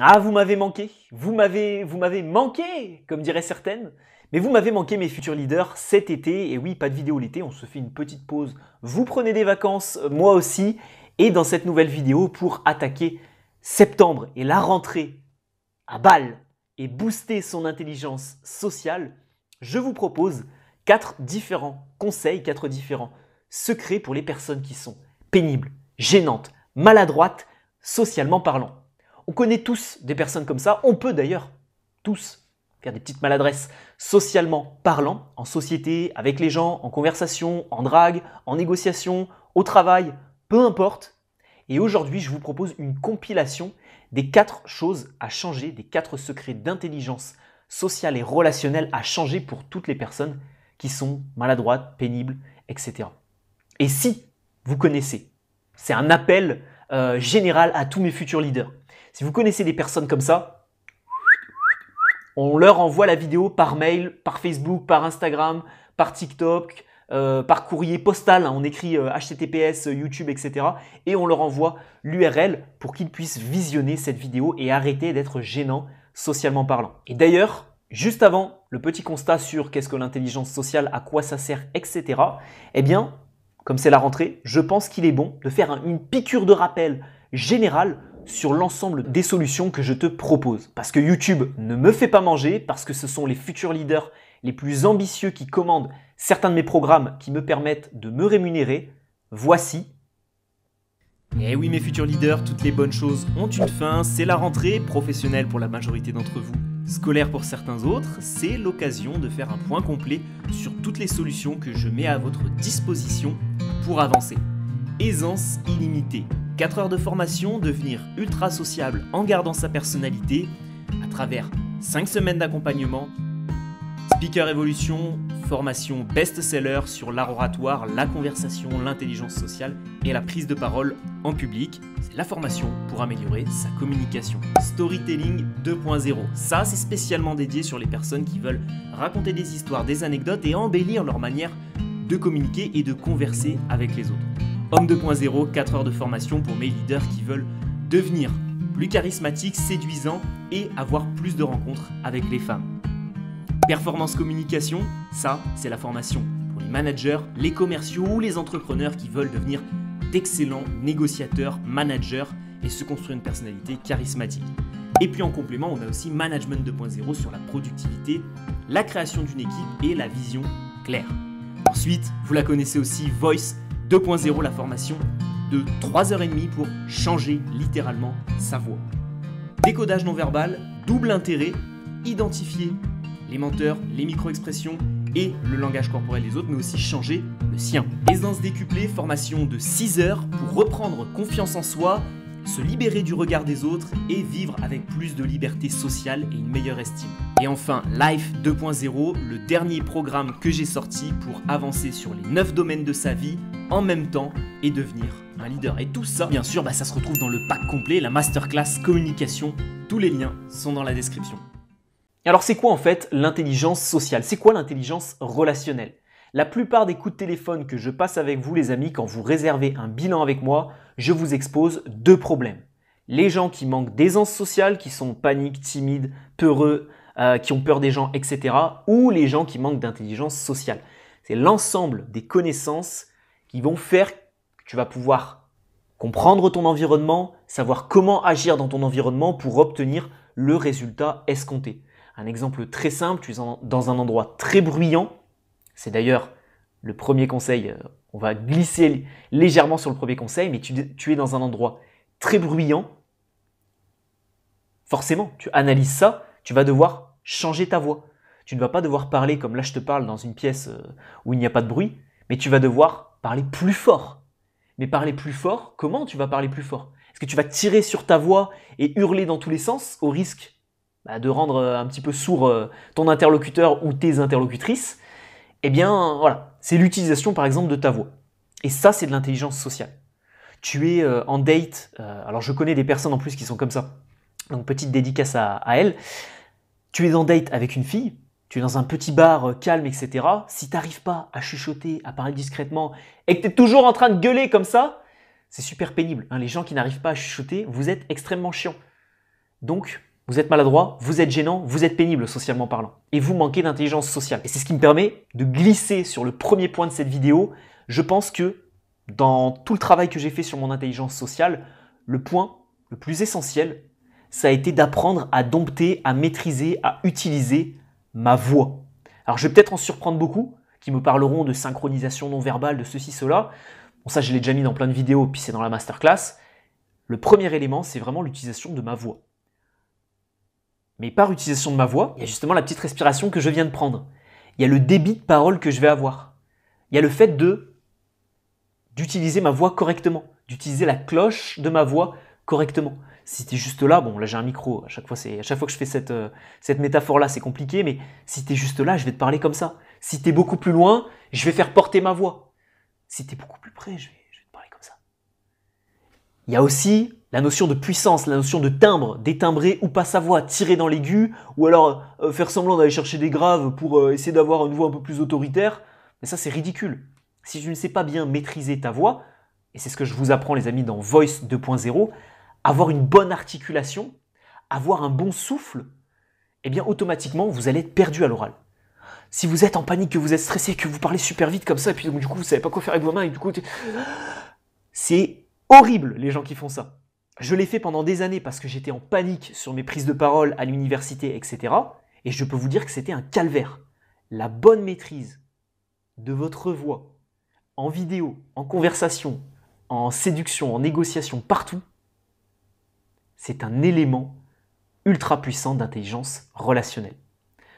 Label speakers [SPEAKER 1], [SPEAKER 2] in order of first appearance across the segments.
[SPEAKER 1] Ah, vous m'avez manqué, vous m'avez, vous m'avez manqué, comme diraient certaines. Mais vous m'avez manqué, mes futurs leaders, cet été. Et oui, pas de vidéo l'été, on se fait une petite pause. Vous prenez des vacances, moi aussi. Et dans cette nouvelle vidéo, pour attaquer septembre et la rentrée à balle et booster son intelligence sociale, je vous propose quatre différents conseils, quatre différents secrets pour les personnes qui sont pénibles, gênantes, maladroites, socialement parlant. On connaît tous des personnes comme ça. On peut d'ailleurs tous faire des petites maladresses socialement parlant, en société, avec les gens, en conversation, en drague, en négociation, au travail, peu importe. Et aujourd'hui, je vous propose une compilation des quatre choses à changer, des quatre secrets d'intelligence sociale et relationnelle à changer pour toutes les personnes qui sont maladroites, pénibles, etc. Et si vous connaissez, c'est un appel euh, général à tous mes futurs leaders. Si vous connaissez des personnes comme ça, on leur envoie la vidéo par mail, par Facebook, par Instagram, par TikTok, euh, par courrier postal. Hein. on écrit HTTPS, euh, euh, YouTube, etc. Et on leur envoie l'URL pour qu'ils puissent visionner cette vidéo et arrêter d'être gênants socialement parlant. Et d'ailleurs, juste avant le petit constat sur qu'est-ce que l'intelligence sociale, à quoi ça sert, etc. Eh bien, comme c'est la rentrée, je pense qu'il est bon de faire une piqûre de rappel générale sur l'ensemble des solutions que je te propose. Parce que YouTube ne me fait pas manger, parce que ce sont les futurs leaders les plus ambitieux qui commandent certains de mes programmes qui me permettent de me rémunérer. Voici eh oui mes futurs leaders, toutes les bonnes choses ont une fin, c'est la rentrée, professionnelle pour la majorité d'entre vous, scolaire pour certains autres, c'est l'occasion de faire un point complet sur toutes les solutions que je mets à votre disposition pour avancer. Aisance illimitée, 4 heures de formation, devenir ultra sociable en gardant sa personnalité à travers 5 semaines d'accompagnement. Speaker Evolution, formation best-seller sur l'art oratoire, la conversation, l'intelligence sociale et la prise de parole en public. C'est la formation pour améliorer sa communication. Storytelling 2.0, ça c'est spécialement dédié sur les personnes qui veulent raconter des histoires, des anecdotes et embellir leur manière de communiquer et de converser avec les autres. Homme 2.0, 4 heures de formation pour mes leaders qui veulent devenir plus charismatiques, séduisants et avoir plus de rencontres avec les femmes. Performance communication, ça c'est la formation pour les managers, les commerciaux ou les entrepreneurs qui veulent devenir d'excellents négociateurs, managers et se construire une personnalité charismatique. Et puis en complément, on a aussi Management 2.0 sur la productivité, la création d'une équipe et la vision claire. Ensuite, vous la connaissez aussi, Voice 2.0, la formation de 3h30 pour changer littéralement sa voix. Décodage non verbal, double intérêt, identifier les menteurs, les micro-expressions et le langage corporel des autres, mais aussi changer le sien. Aisance décuplée, formation de 6 heures pour reprendre confiance en soi, se libérer du regard des autres et vivre avec plus de liberté sociale et une meilleure estime. Et enfin, Life 2.0, le dernier programme que j'ai sorti pour avancer sur les 9 domaines de sa vie en même temps et devenir un leader. Et tout ça, bien sûr, bah, ça se retrouve dans le pack complet, la masterclass communication. Tous les liens sont dans la description. Alors c'est quoi en fait l'intelligence sociale C'est quoi l'intelligence relationnelle La plupart des coups de téléphone que je passe avec vous les amis quand vous réservez un bilan avec moi, je vous expose deux problèmes. Les gens qui manquent d'aisance sociale, qui sont paniques, timides, peureux, euh, qui ont peur des gens, etc. Ou les gens qui manquent d'intelligence sociale. C'est l'ensemble des connaissances qui vont faire que tu vas pouvoir comprendre ton environnement, savoir comment agir dans ton environnement pour obtenir le résultat escompté. Un exemple très simple, tu es dans un endroit très bruyant, c'est d'ailleurs le premier conseil, euh, on va glisser légèrement sur le premier conseil, mais tu, es dans un endroit très bruyant, forcément, tu analyses ça, tu vas devoir changer ta voix. Tu ne vas pas devoir parler comme là je te parle dans une pièce euh, où il n'y a pas de bruit, mais tu vas devoir parler plus fort. Mais parler plus fort, comment tu vas parler plus fort Est-ce que tu vas tirer sur ta voix et hurler dans tous les sens au risque bah, de rendre euh, un petit peu sourd euh, ton interlocuteur ou tes interlocutrices Eh bien, voilà, c'est l'utilisation par exemple de ta voix. Et ça, c'est de l'intelligence sociale. Tu es euh, en date, alors je connais des personnes en plus qui sont comme ça, donc petite dédicace à, à elle. Tu es en date avec une fille, tu es dans un petit bar euh, calme, etc., si tu t'arrives pas à chuchoter, à parler discrètement, et que tu es toujours en train de gueuler comme ça, c'est super pénible. Hein. Les gens qui n'arrivent pas à chuchoter, vous êtes extrêmement chiants. Donc, vous êtes maladroit, vous êtes gênant, vous êtes pénible socialement parlant. Et vous manquez d'intelligence sociale. Et c'est ce qui me permet de glisser sur le premier point de cette vidéo. Je pense que dans tout le travail que j'ai fait sur mon intelligence sociale, le point le plus essentiel, ça a été d'apprendre à dompter, à maîtriser, à utiliser ma voix. Alors je vais peut-être en surprendre beaucoup, qui me parleront de synchronisation non verbale, de ceci, cela. Bon ça je l'ai déjà mis dans plein de vidéos, puis c'est dans la masterclass. Le premier élément, c'est vraiment l'utilisation de ma voix. Mais par utilisation de ma voix, il y a justement la petite respiration que je viens de prendre. Il y a le débit de parole que je vais avoir. Il y a le fait de d'utiliser ma voix correctement, d'utiliser la cloche de ma voix correctement. Si tu es juste là, bon là j'ai un micro, à chaque fois, à chaque fois que je fais cette, euh, métaphore-là c'est compliqué, mais si tu es juste là, je vais te parler comme ça. Si tu es beaucoup plus loin, je vais faire porter ma voix. Si tu es beaucoup plus près, je vais, te parler comme ça. Il y a aussi la notion de puissance, la notion de timbre, détimbrer ou pas sa voix, tirer dans l'aigu, ou alors euh, faire semblant d'aller chercher des graves pour euh, essayer d'avoir une voix un peu plus autoritaire. Mais ça, c'est ridicule. Si tu ne sais pas bien maîtriser ta voix, et c'est ce que je vous apprends, les amis, dans Voice 2.0, avoir une bonne articulation, avoir un bon souffle, eh bien automatiquement vous allez être perdu à l'oral. Si vous êtes en panique, que vous êtes stressé, que vous parlez super vite comme ça, et puis du coup vous savez pas quoi faire avec vos mains, et du coup c'est horrible les gens qui font ça. Je l'ai fait pendant des années parce que j'étais en panique sur mes prises de parole à l'université, etc. Et je peux vous dire que c'était un calvaire. La bonne maîtrise de votre voix en vidéo, en conversation, en séduction, en négociation, partout, c'est un élément ultra puissant d'intelligence relationnelle.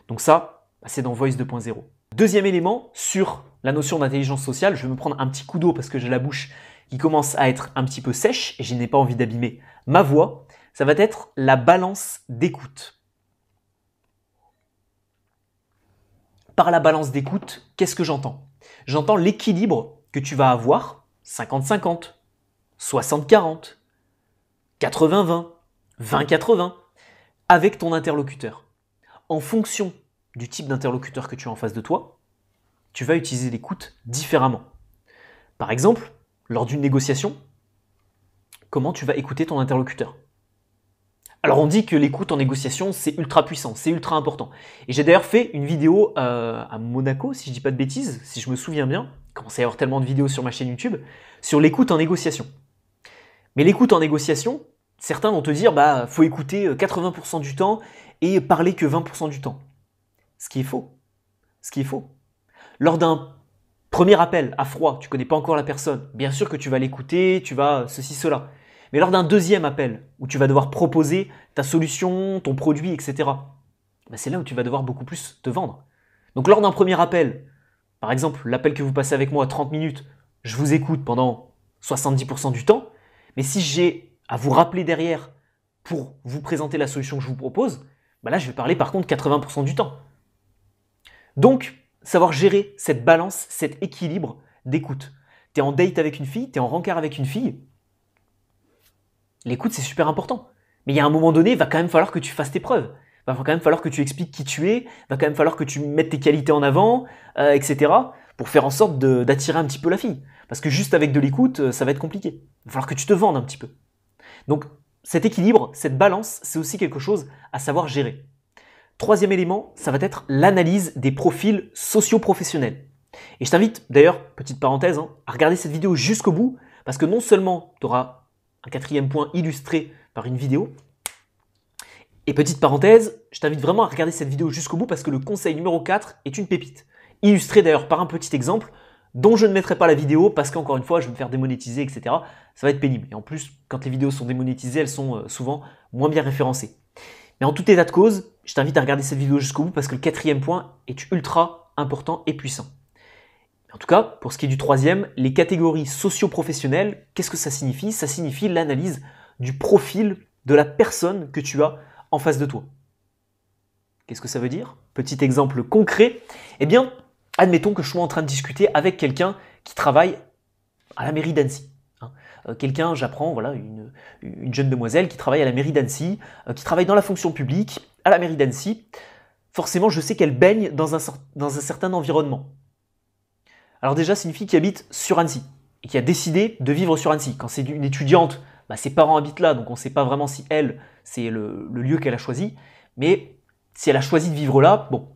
[SPEAKER 1] Donc ça, bah, c'est dans Voice 2.0. Deuxième élément, sur la notion d'intelligence sociale, je vais me prendre un petit coup d'eau parce que j'ai la bouche qui commence à être un petit peu sèche et je n'ai pas envie d'abîmer ma voix. Ça va être la balance d'écoute. Par la balance d'écoute, qu'est-ce que j'entends J'entends l'équilibre que tu vas avoir 50-50, 60-40, 80-20, 20-80, avec ton interlocuteur. En fonction du type d'interlocuteur que tu as en face de toi, tu vas utiliser l'écoute différemment. Par exemple, lors d'une négociation, comment tu vas écouter ton interlocuteur alors on dit que l'écoute en négociation, c'est ultra puissant, c'est ultra important. Et j'ai d'ailleurs fait une vidéo euh, à Monaco, si je ne dis pas de bêtises, si je me souviens bien, commençait à y avoir tellement de vidéos sur ma chaîne YouTube, sur l'écoute en négociation. Mais l'écoute en négociation, certains vont te dire bah faut écouter 80% euh, du temps et parler que 20% du temps. Ce qui est faux. Ce qui est faux. Lors d'un premier appel à froid, tu connais pas encore la personne, bien sûr que tu vas l'écouter, tu vas euh, ceci, cela. Mais lors d'un deuxième appel, où tu vas devoir proposer ta solution, ton produit, etc., bah, c'est là où tu vas devoir beaucoup plus te vendre. Donc lors d'un premier appel, par exemple l'appel que vous passez avec moi à 30 minutes, je vous écoute pendant 70% du temps, mais si j'ai à vous rappeler derrière pour vous présenter la solution que je vous propose, bah là, je vais parler par contre 80% du temps. Donc, savoir gérer cette balance, cet équilibre d'écoute. Tu es en date avec une fille, tu es en rencard avec une fille. L'écoute, c'est super important. Mais il y a un moment donné, il va quand même falloir que tu fasses tes preuves. Il va quand même falloir que tu expliques qui tu es, il va quand même falloir que tu mettes tes qualités en avant, euh, etc pour faire en sorte d'attirer un petit peu la fille. Parce que juste avec de l'écoute, euh, ça va être compliqué. Il va falloir que tu te vendes un petit peu. Donc cet équilibre, cette balance, c'est aussi quelque chose à savoir gérer. Troisième élément, ça va être l'analyse des profils socio-professionnels. Et je t'invite d'ailleurs, petite parenthèse, hein, à regarder cette vidéo jusqu'au bout, parce que non seulement tu auras un quatrième point illustré par une vidéo, et petite parenthèse, je t'invite vraiment à regarder cette vidéo jusqu'au bout parce que le conseil numéro 4 est une pépite illustré d'ailleurs par un petit exemple dont je ne mettrai pas la vidéo parce qu'encore une fois, je vais me faire démonétiser, etc. Ça va être pénible. Et en plus, quand les vidéos sont démonétisées, elles sont euh, souvent moins bien référencées. Mais en tout état de cause, je t'invite à regarder cette vidéo jusqu'au bout parce que le quatrième point est ultra important et puissant. En tout cas, pour ce qui est du troisième, les catégories socio-professionnelles, qu'est-ce que ça signifie Ça signifie l'analyse du profil de la personne que tu as en face de toi. Qu'est-ce que ça veut dire Petit exemple concret. Eh bien, Admettons que je sois en train de discuter avec quelqu'un qui travaille à la mairie d'Annecy. Hein. Euh, quelqu'un, j'apprends, voilà, une, jeune demoiselle qui travaille à la mairie d'Annecy, euh, qui travaille dans la fonction publique, à la mairie d'Annecy. Forcément, je sais qu'elle baigne dans un, dans un certain environnement. Alors déjà, c'est une fille qui habite sur Annecy et qui a décidé de vivre sur Annecy. Quand c'est une étudiante, bah, ses parents habitent là, donc on ne sait pas vraiment si elle, c'est le, lieu qu'elle a choisi. Mais si elle a choisi de vivre là, bon,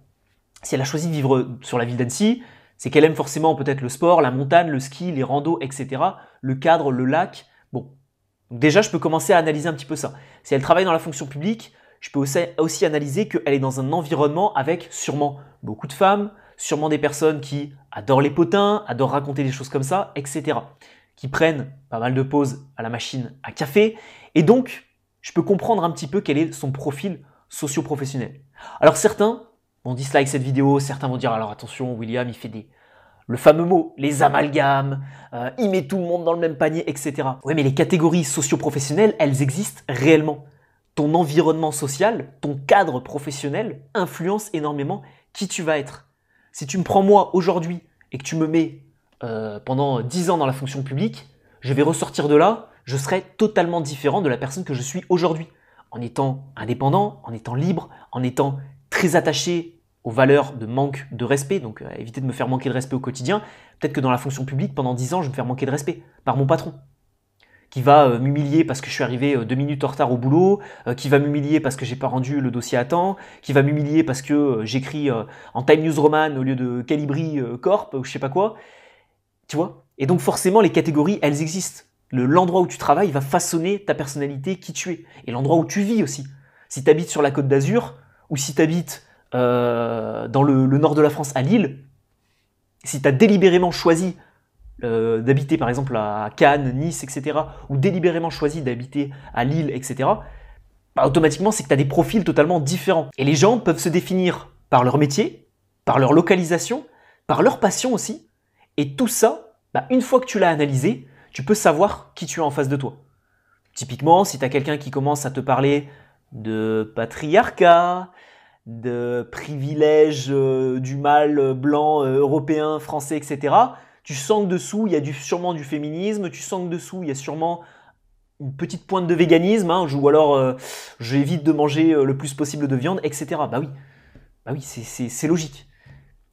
[SPEAKER 1] si elle a choisi de vivre sur la ville d'Annecy, c'est qu'elle aime forcément peut-être le sport, la montagne, le ski, les randos, etc. Le cadre, le lac. Bon, déjà, je peux commencer à analyser un petit peu ça. Si elle travaille dans la fonction publique, je peux aussi, aussi analyser qu'elle est dans un environnement avec sûrement beaucoup de femmes, sûrement des personnes qui adorent les potins, adorent raconter des choses comme ça, etc. Qui prennent pas mal de pauses à la machine à café. Et donc, je peux comprendre un petit peu quel est son profil socio-professionnel. Alors certains on dislike cette vidéo, certains vont dire alors attention, William, il fait des. Le fameux mot, les amalgames, euh, il met tout le monde dans le même panier, etc. Oui, mais les catégories socio-professionnelles, elles existent réellement. Ton environnement social, ton cadre professionnel influence énormément qui tu vas être. Si tu me prends moi aujourd'hui et que tu me mets euh, pendant 10 ans dans la fonction publique, je vais ressortir de là, je serai totalement différent de la personne que je suis aujourd'hui. En étant indépendant, en étant libre, en étant très attaché aux valeurs de manque de respect, donc euh, éviter de me faire manquer de respect au quotidien, peut-être que dans la fonction publique, pendant 10 ans, je me faire manquer de respect par mon patron, qui va euh, m'humilier parce que je suis arrivé euh, deux minutes en retard au boulot, qui va m'humilier parce que j'ai pas rendu le dossier à temps, qui va m'humilier parce que j'écris en Time News Roman au lieu de Calibri Corp ou je sais pas quoi. Tu vois Et donc forcément, les catégories, elles existent. L'endroit où tu travailles va façonner ta personnalité, qui tu es, et l'endroit où tu vis aussi. Si tu habites sur la côte d'Azur, ou si tu habites euh, dans le, nord de la France, à Lille, si tu as délibérément choisi euh, d'habiter par exemple à Cannes, Nice, etc., ou délibérément choisi d'habiter à Lille, etc., bah, automatiquement c'est que tu as des profils totalement différents. Et les gens peuvent se définir par leur métier, par leur localisation, par leur passion aussi, et tout ça, bah, une fois que tu l'as analysé, tu peux savoir qui tu as en face de toi. Typiquement, si tu as quelqu'un qui commence à te parler de patriarcat, de privilèges euh, du mâle euh, blanc euh, européen, français, etc. Tu sens que dessous, il y a du, sûrement du féminisme, tu sens que dessous, il y a sûrement une petite pointe de véganisme, hein, ou alors j'évite de manger le plus possible de viande, etc. Bah oui, bah oui c'est logique.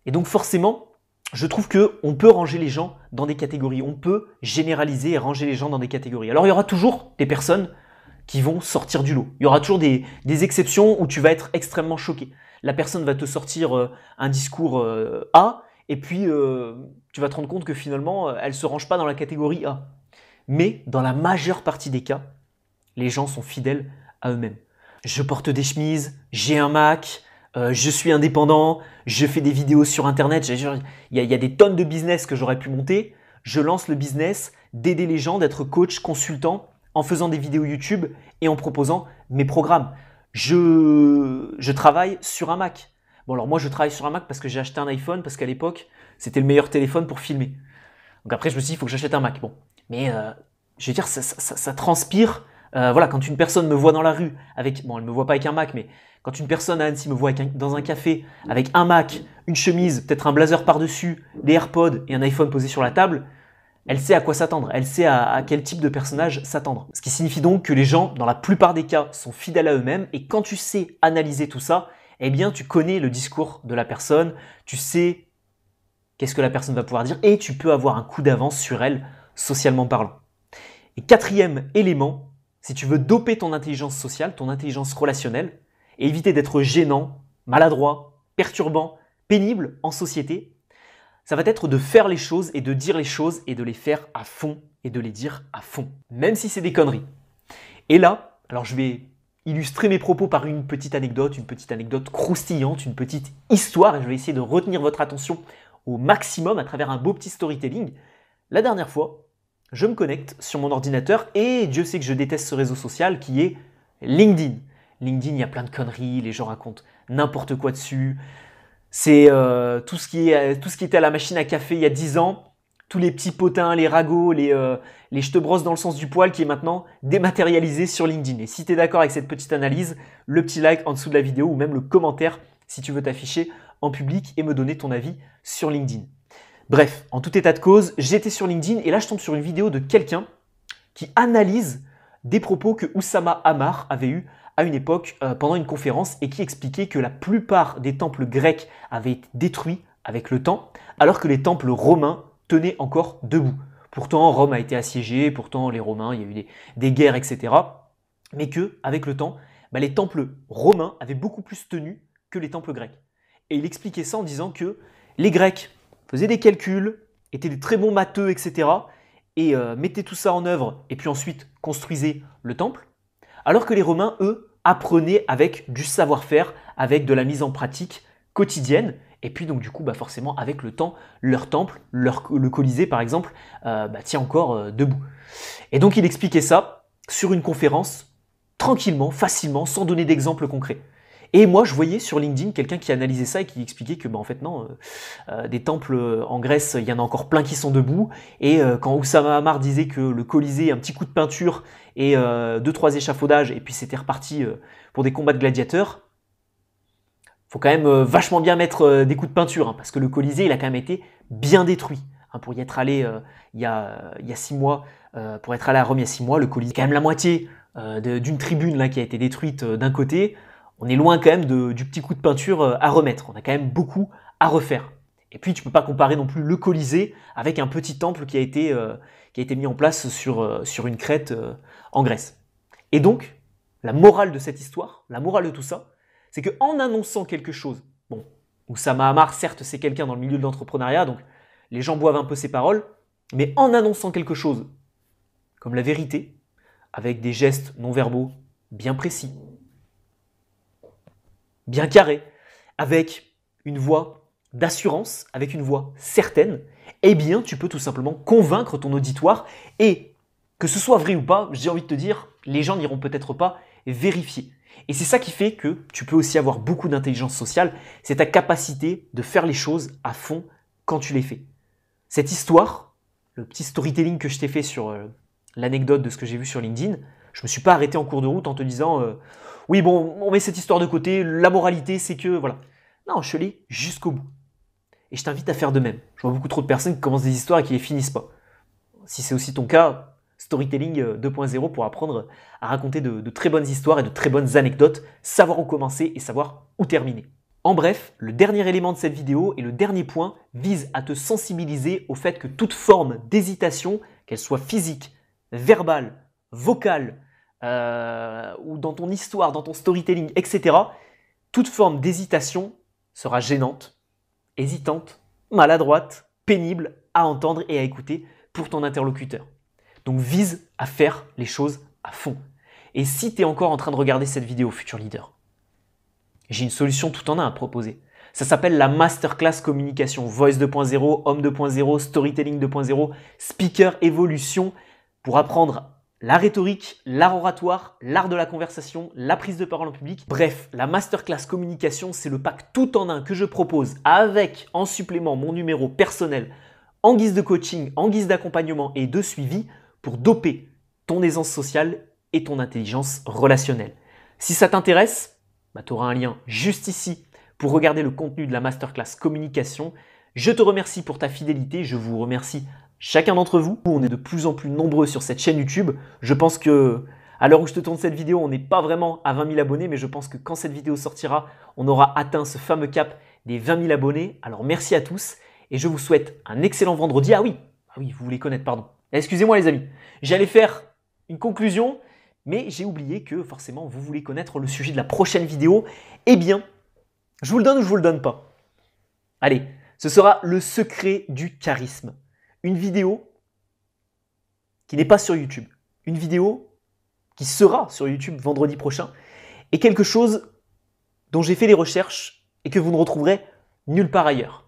[SPEAKER 1] Et donc forcément, je trouve que on peut ranger les gens dans des catégories, on peut généraliser et ranger les gens dans des catégories. Alors il y aura toujours des personnes qui vont sortir du lot. Il y aura toujours des, exceptions où tu vas être extrêmement choqué. La personne va te sortir euh, un discours euh, A, et puis euh, tu vas te rendre compte que finalement, elle ne se range pas dans la catégorie A. Mais dans la majeure partie des cas, les gens sont fidèles à eux-mêmes. Je porte des chemises, j'ai un Mac, je suis indépendant, je fais des vidéos sur Internet, il y, a des tonnes de business que j'aurais pu monter. Je lance le business d'aider les gens, d'être coach, consultant, en faisant des vidéos YouTube et en proposant mes programmes. Je, travaille sur un Mac. Bon, alors moi, je travaille sur un Mac parce que j'ai acheté un iPhone, parce qu'à l'époque, c'était le meilleur téléphone pour filmer. Donc après, je me suis dit, il faut que j'achète un Mac. Bon, mais euh, je veux dire, ça, transpire. Euh, voilà, quand une personne me voit dans la rue avec, bon, elle me voit pas avec un Mac, mais quand une personne à Annecy me voit dans un café avec un Mac, une chemise, peut-être un blazer par-dessus, des AirPods et un iPhone posé sur la table, elle sait à quoi s'attendre, elle sait à, quel type de personnage s'attendre. Ce qui signifie donc que les gens, dans la plupart des cas, sont fidèles à eux-mêmes, et quand tu sais analyser tout ça, eh bien tu connais le discours de la personne, tu sais qu'est-ce que la personne va pouvoir dire, et tu peux avoir un coup d'avance sur elle, socialement parlant. Et quatrième élément, si tu veux doper ton intelligence sociale, ton intelligence relationnelle, et éviter d'être gênant, maladroit, perturbant, pénible en société, ça va être de faire les choses et de dire les choses et de les faire à fond et de les dire à fond, même si c'est des conneries. Et là, alors je vais illustrer mes propos par une petite anecdote, une petite anecdote croustillante, une petite histoire, et je vais essayer de retenir votre attention au maximum à travers un beau petit storytelling. La dernière fois, je me connecte sur mon ordinateur et Dieu sait que je déteste ce réseau social qui est LinkedIn. LinkedIn, il y a plein de conneries, les gens racontent n'importe quoi dessus. C'est euh, euh, tout, ce qui était à la machine à café il y a 10 ans, tous les petits potins, les ragots, les, je euh, te dans le sens du poil qui est maintenant dématérialisé sur LinkedIn. Et si tu es d'accord avec cette petite analyse, le petit like en dessous de la vidéo ou même le commentaire si tu veux t'afficher en public et me donner ton avis sur LinkedIn. Bref, en tout état de cause, j'étais sur LinkedIn et là je tombe sur une vidéo de quelqu'un qui analyse des propos que Oussama Amar avait eus à une époque euh, pendant une conférence et qui expliquait que la plupart des temples grecs avaient été détruits avec le temps, alors que les temples romains tenaient encore debout. Pourtant, Rome a été assiégée, pourtant les Romains, il y a eu des, guerres, etc. Mais que, avec le temps, bah, les temples romains avaient beaucoup plus tenu que les temples grecs. Et il expliquait ça en disant que les Grecs faisaient des calculs, étaient des très bons matheux, etc. Et euh, mettaient tout ça en œuvre, et puis ensuite construisaient le temple alors que les Romains, eux, apprenaient avec du savoir-faire, avec de la mise en pratique quotidienne. Et puis donc du coup, bah, forcément, avec le temps, leur temple, leur, le Colisée par exemple, euh, bah, tient encore euh, debout. Et donc il expliquait ça sur une conférence, tranquillement, facilement, sans donner d'exemple concret. Et moi, je voyais sur LinkedIn quelqu'un qui analysait ça et qui expliquait que, bah, en fait, non, euh, euh, des temples euh, en Grèce, il y en a encore plein qui sont debout. Et quand Oussama Hamar disait que le Colisée, un petit coup de peinture et deux, trois échafaudages, et puis c'était reparti pour des combats de gladiateurs, faut quand même vachement bien mettre des coups de peinture, hein, parce que le Colisée, il a quand même été bien détruit. Hein, pour y être allé il, y a, six mois, pour être allé à Rome il y a six mois, le Colisée, quand même la moitié d'une tribune là, qui a été détruite d'un côté on est loin quand même du petit coup de peinture euh, à remettre. On a quand même beaucoup à refaire. Et puis tu ne peux pas comparer non plus le Colisée avec un petit temple qui a été, euh, qui a été mis en place sur, euh, sur une crête en Grèce. Et donc, la morale de cette histoire, la morale de tout ça, c'est qu'en annonçant quelque chose, bon, Oussama Amar certes, c'est quelqu'un dans le milieu de l'entrepreneuriat, donc les gens boivent un peu ses paroles, mais en annonçant quelque chose comme la vérité, avec des gestes non verbaux bien précis, bien carré, avec une voix d'assurance, avec une voix certaine, eh bien tu peux tout simplement convaincre ton auditoire et que ce soit vrai ou pas, j'ai envie de te dire, les gens n'iront peut-être pas vérifier. Et c'est ça qui fait que tu peux aussi avoir beaucoup d'intelligence sociale, c'est ta capacité de faire les choses à fond quand tu les fais. Cette histoire, le petit storytelling que je t'ai fait sur euh, l'anecdote de ce que j'ai vu sur LinkedIn, je me suis pas arrêté en cours de route en te disant euh, oui bon on met cette histoire de côté, la moralité c'est que voilà. Non, je l'ai jusqu'au bout. Et je t'invite à faire de même. Je vois beaucoup trop de personnes qui commencent des histoires et qui les finissent pas. Si c'est aussi ton cas, storytelling 2.0 euh, pour apprendre à raconter de, de très bonnes histoires et de très bonnes anecdotes, savoir où commencer et savoir où terminer. En bref, le dernier élément de cette vidéo et le dernier point vise à te sensibiliser au fait que toute forme d'hésitation, qu'elle soit physique, verbale vocale, euh, ou dans ton histoire, dans ton storytelling, etc., toute forme d'hésitation sera gênante, hésitante, maladroite, pénible à entendre et à écouter pour ton interlocuteur. Donc vise à faire les choses à fond. Et si tu es encore en train de regarder cette vidéo, futur leader, j'ai une solution tout en un à proposer. Ça s'appelle la masterclass communication, voice 2.0, homme 2.0, storytelling 2.0, speaker Evolution pour apprendre la rhétorique, l'art oratoire, l'art de la conversation, la prise de parole en public. Bref, la masterclass communication, c'est le pack tout en un que je propose avec en supplément mon numéro personnel en guise de coaching, en guise d'accompagnement et de suivi pour doper ton aisance sociale et ton intelligence relationnelle. Si ça t'intéresse, bah, tu auras un lien juste ici pour regarder le contenu de la masterclass communication. Je te remercie pour ta fidélité, je vous remercie chacun d'entre vous. On est de plus en plus nombreux sur cette chaîne YouTube. Je pense que à l'heure où je te tourne cette vidéo, on n'est pas vraiment à 20 000 abonnés, mais je pense que quand cette vidéo sortira, on aura atteint ce fameux cap des 20 000 abonnés. Alors merci à tous et je vous souhaite un excellent vendredi. Ah oui, ah oui, vous voulez connaître, pardon. Excusez-moi les amis, j'allais faire une conclusion, mais j'ai oublié que forcément vous voulez connaître le sujet de la prochaine vidéo. Eh bien, je vous le donne ou je vous le donne pas Allez, ce sera le secret du charisme une vidéo qui n'est pas sur YouTube. Une vidéo qui sera sur YouTube vendredi prochain. Et quelque chose dont j'ai fait les recherches et que vous ne retrouverez nulle part ailleurs.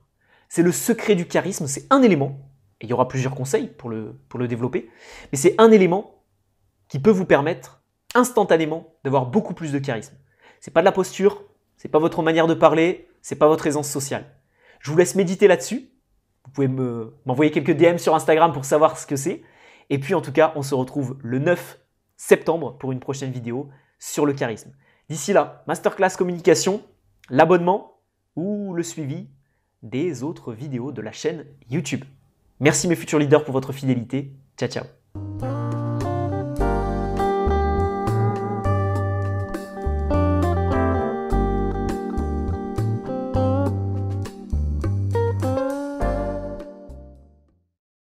[SPEAKER 1] C'est le secret du charisme, c'est un élément, et il y aura plusieurs conseils pour le, pour le développer, mais c'est un élément qui peut vous permettre instantanément d'avoir beaucoup plus de charisme. C'est pas de la posture, c'est pas votre manière de parler, c'est pas votre aisance sociale. Je vous laisse méditer là-dessus vous pouvez m'envoyer quelques DM sur Instagram pour savoir ce que c'est. Et puis en tout cas, on se retrouve le 9 septembre pour une prochaine vidéo sur le charisme. D'ici là, masterclass communication, l'abonnement ou le suivi des autres vidéos de la chaîne YouTube. Merci mes futurs leaders pour votre fidélité. Ciao ciao.